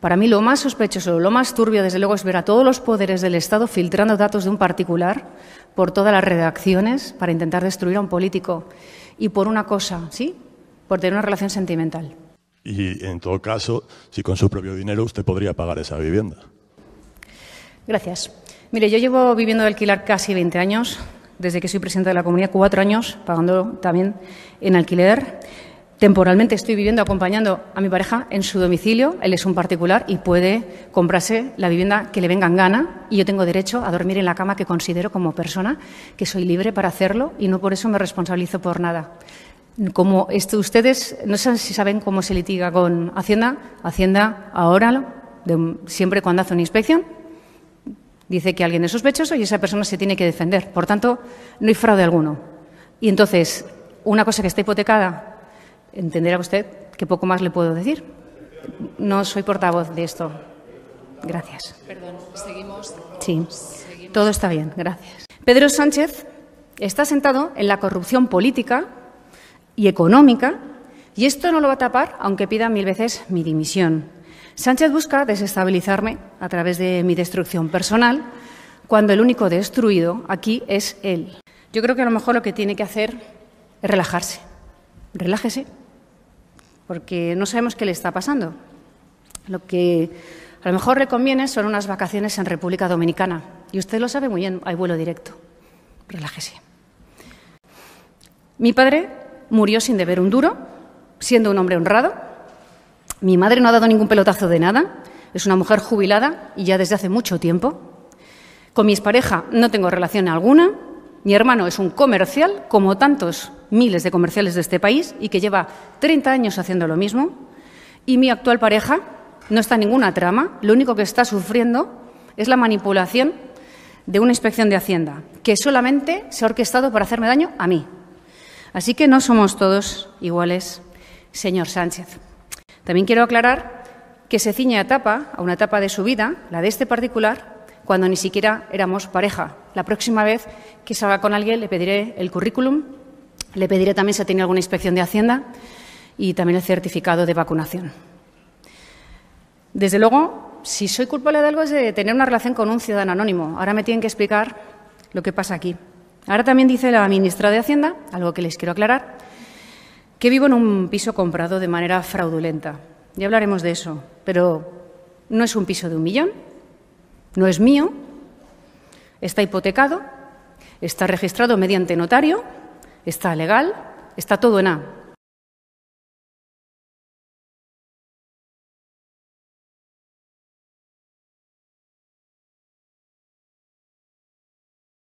Para mí lo más sospechoso, lo más turbio, desde luego, es ver a todos los poderes del Estado filtrando datos de un particular por todas las redacciones para intentar destruir a un político y por una cosa, ¿sí? Por tener una relación sentimental. Y en todo caso, si con su propio dinero usted podría pagar esa vivienda. Gracias. Mire, yo llevo viviendo de alquilar casi 20 años, desde que soy presidenta de la comunidad, cuatro años pagando también en alquiler. Temporalmente estoy viviendo acompañando a mi pareja en su domicilio. Él es un particular y puede comprarse la vivienda que le venga en gana. Y yo tengo derecho a dormir en la cama que considero como persona, que soy libre para hacerlo y no por eso me responsabilizo por nada. Como ustedes no saben si saben cómo se litiga con Hacienda. Hacienda ahora, siempre cuando hace una inspección, dice que alguien es sospechoso y esa persona se tiene que defender. Por tanto, no hay fraude alguno. Y entonces, una cosa que está hipotecada entenderá usted que poco más le puedo decir. No soy portavoz de esto. Gracias. Perdón, seguimos. Sí, todo está bien, gracias. Pedro Sánchez está sentado en la corrupción política y económica y esto no lo va a tapar aunque pida mil veces mi dimisión. Sánchez busca desestabilizarme a través de mi destrucción personal cuando el único destruido aquí es él. Yo creo que a lo mejor lo que tiene que hacer es relajarse. Relájese porque no sabemos qué le está pasando. Lo que a lo mejor le conviene son unas vacaciones en República Dominicana. Y usted lo sabe muy bien, hay vuelo directo. Relájese. Mi padre murió sin deber un duro, siendo un hombre honrado. Mi madre no ha dado ningún pelotazo de nada. Es una mujer jubilada y ya desde hace mucho tiempo. Con mis parejas no tengo relación alguna. Mi hermano es un comercial, como tantos miles de comerciales de este país y que lleva 30 años haciendo lo mismo. Y mi actual pareja no está en ninguna trama, lo único que está sufriendo es la manipulación de una inspección de Hacienda, que solamente se ha orquestado para hacerme daño a mí. Así que no somos todos iguales, señor Sánchez. También quiero aclarar que se ciñe a etapa, a una etapa de su vida, la de este particular, cuando ni siquiera éramos pareja. La próxima vez que salga con alguien le pediré el currículum le pediré también si ha tenido alguna inspección de Hacienda y también el certificado de vacunación. Desde luego, si soy culpable de algo es de tener una relación con un ciudadano anónimo. Ahora me tienen que explicar lo que pasa aquí. Ahora también dice la ministra de Hacienda, algo que les quiero aclarar, que vivo en un piso comprado de manera fraudulenta. Ya hablaremos de eso, pero no es un piso de un millón, no es mío, está hipotecado, está registrado mediante notario Está legal, está todo en A.